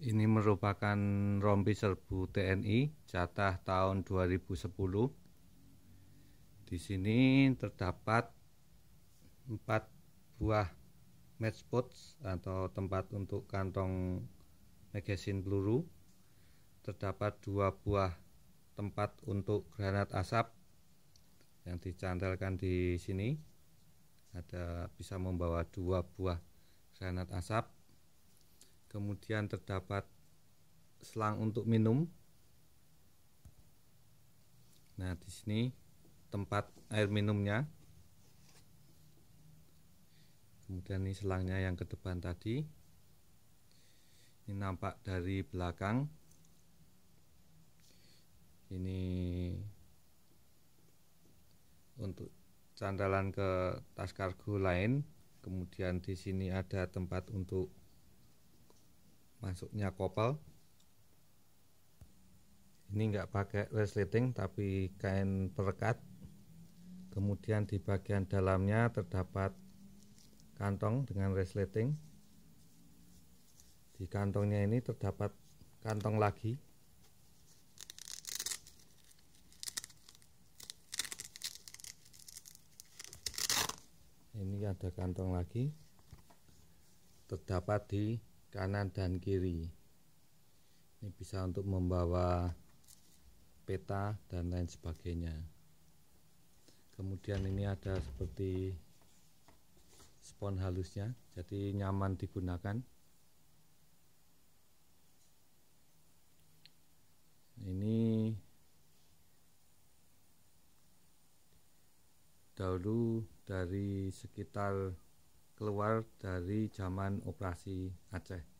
Ini merupakan rompi serbu TNI jatah tahun 2010. Di sini terdapat empat buah matchbox atau tempat untuk kantong magazine peluru. Terdapat dua buah tempat untuk granat asap yang dicantelkan di sini. Ada bisa membawa dua buah granat asap kemudian terdapat selang untuk minum. Nah, di sini tempat air minumnya. Kemudian ini selangnya yang ke depan tadi. Ini nampak dari belakang. Ini untuk candalan ke tas kargo lain. Kemudian di sini ada tempat untuk masuknya kopel ini enggak pakai resleting tapi kain perekat kemudian di bagian dalamnya terdapat kantong dengan resleting di kantongnya ini terdapat kantong lagi ini ada kantong lagi terdapat di kanan dan kiri ini bisa untuk membawa peta dan lain sebagainya kemudian ini ada seperti spon halusnya jadi nyaman digunakan ini dahulu dari sekitar keluar dari zaman operasi Aceh.